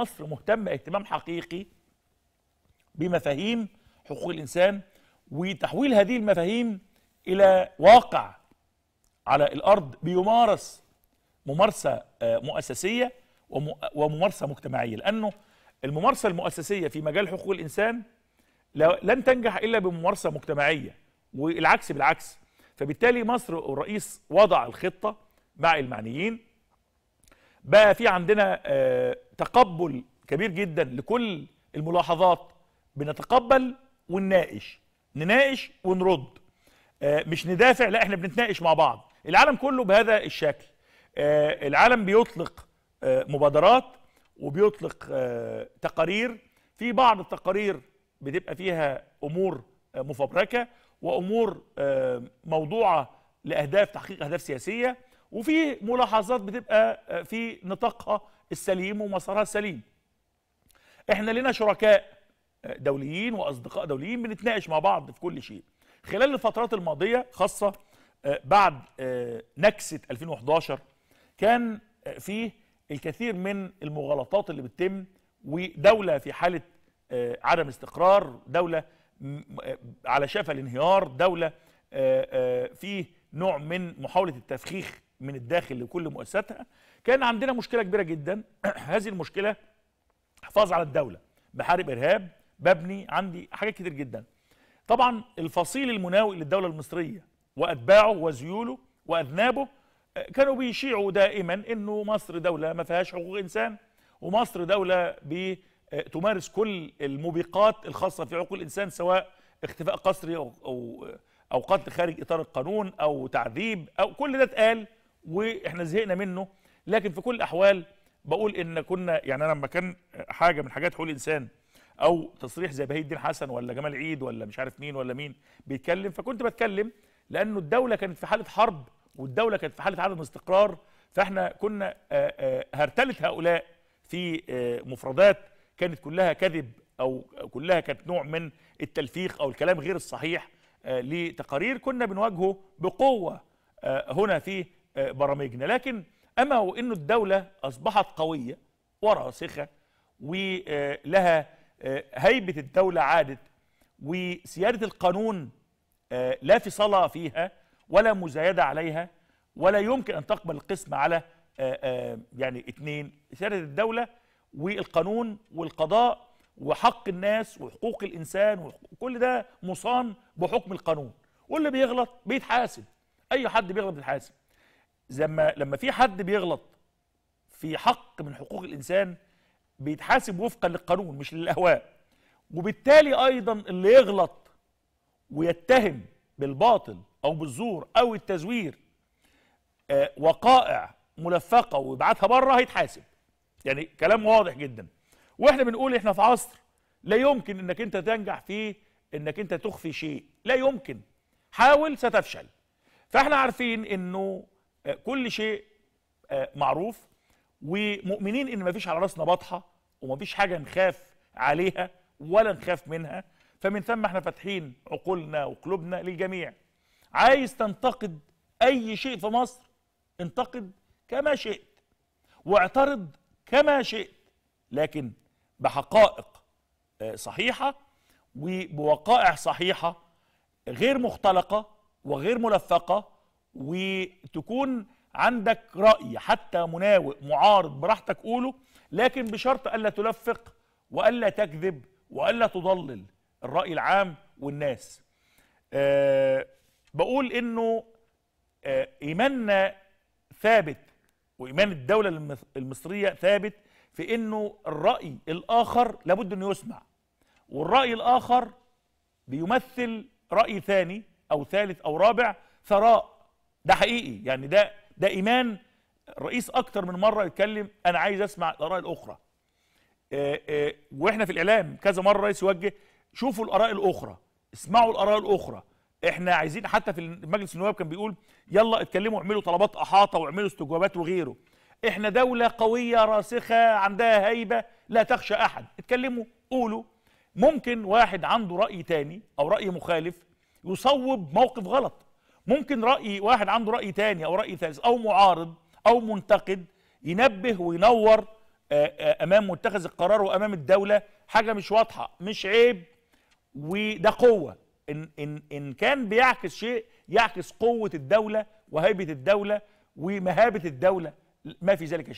مصر مهتمه اهتمام حقيقي بمفاهيم حقوق الانسان وتحويل هذه المفاهيم الى واقع على الارض بيمارس ممارسه آه، مؤسسيه وممارسه مجتمعيه لانه الممارسه المؤسسيه في مجال حقوق الانسان لن تنجح الا بممارسه مجتمعيه والعكس بالعكس فبالتالي مصر الرئيس وضع الخطه مع المعنيين بقى في عندنا آه، تقبل كبير جدا لكل الملاحظات بنتقبل ونناقش نناقش ونرد آه، مش ندافع لا احنا بنتناقش مع بعض العالم كله بهذا الشكل آه، العالم بيطلق مبادرات وبيطلق تقارير في بعض التقارير بتبقى فيها امور مفبركه وامور موضوعه لاهداف تحقيق اهداف سياسيه وفي ملاحظات بتبقى آه، في نطاقها السليم ومسارها السليم احنا لنا شركاء آه، دوليين واصدقاء دوليين بنتناقش مع بعض في كل شيء خلال الفترات الماضيه خاصه آه، بعد نكسه 2011 كان فيه الكثير من المغالطات اللي بتتم ودوله في حاله عدم استقرار دوله على شفا الانهيار دوله في نوع من محاوله التفخيخ من الداخل لكل مؤسساتها كان عندنا مشكله كبيره جدا هذه المشكله حفاظ على الدوله بحارب ارهاب ببني عندي حاجات كتير جدا طبعا الفصيل المناوئ للدوله المصريه واتباعه وزيوله واذنابه آه، كانوا بيشيعوا دائما انه مصر دوله ما فيهاش حقوق انسان ومصر دوله بتمارس آه، كل الموبقات الخاصه في حقوق الانسان سواء اختفاء قسري او او آه، او قتل خارج اطار القانون او تعذيب او كل ده اتقال واحنا زهقنا منه لكن في كل الاحوال بقول ان كنا يعني انا لما كان حاجه من حاجات حقوق الانسان او تصريح زي بهي الدين حسن ولا جمال عيد ولا مش عارف مين ولا مين بيتكلم فكنت بتكلم لانه الدوله كانت في حاله حرب والدوله كانت في حاله عدم استقرار فاحنا كنا هرتله هؤلاء في مفردات كانت كلها كذب او كلها كانت نوع من التلفيق او الكلام غير الصحيح لتقارير كنا بنواجهه بقوه هنا في آه، برامجنا لكن أما وأنه الدولة أصبحت قوية وراسخة ولها آه، هيبة الدولة عادت وسيادة القانون آه، لا صلاة فيها ولا مزايدة عليها ولا يمكن أن تقبل القسم على يعني اتنين سيادة الدولة والقانون والقضاء وحق الناس وحقوق الإنسان وكل ده مصان بحكم القانون واللي بيغلط بيتحاسب أي حد بيغلط بيتحاسب لما لما في حد بيغلط في حق من حقوق الانسان بيتحاسب وفقا للقانون مش للاهواء وبالتالي ايضا اللي يغلط ويتهم بالباطل او بالزور او التزوير آه، وقائع ملفقه ويبعتها بره هيتحاسب يعني كلام واضح جدا واحنا بنقول احنا في عصر لا يمكن انك انت تنجح فيه انك انت تخفي شيء لا يمكن حاول ستفشل فاحنا عارفين انه آه، كل شيء آه، معروف ومؤمنين ان مفيش على راسنا بطحه ومفيش حاجه نخاف عليها ولا نخاف منها فمن ثم احنا فاتحين عقولنا وقلوبنا للجميع عايز تنتقد اي شيء في مصر انتقد كما شئت واعترض كما شئت لكن بحقائق آه، صحيحه وبوقائع صحيحه غير مختلقه وغير ملفقه وتكون عندك رأي حتى مناوئ معارض براحتك قوله لكن بشرط ألا تلفق وألا تكذب وألا تضلل الرأي العام والناس أه بقول إنه أه إيماننا ثابت وإيمان الدولة المصرية ثابت في إنه الرأي الآخر لابد إنه يسمع والرأي الآخر بيمثل رأي ثاني أو ثالث أو رابع ثراء ده حقيقي يعني ده ده ايمان الرئيس اكتر من مره يتكلم انا عايز اسمع الاراء الاخرى آآ آه، آآ آه، واحنا في الاعلام كذا مره الرئيس يوجه شوفوا الاراء الاخرى اسمعوا الاراء الاخرى احنا عايزين حتى في مجلس النواب كان بيقول يلا اتكلموا اعملوا طلبات احاطه واعملوا استجوابات وغيره احنا دولة قوية راسخة عندها هيبة لا تخشى احد اتكلموا قولوا ممكن واحد عنده رأي تاني او رأي مخالف يصوب موقف غلط ممكن رأي واحد عنده رأي تاني أو رأي ثالث أو معارض أو منتقد ينبه وينور آه، آه، أمام متخذ القرار وأمام الدولة حاجة مش واضحة مش عيب وده قوة إن, إن, إن كان بيعكس شيء يعكس قوة الدولة وهيبة الدولة ومهابة الدولة ما في ذلك شيء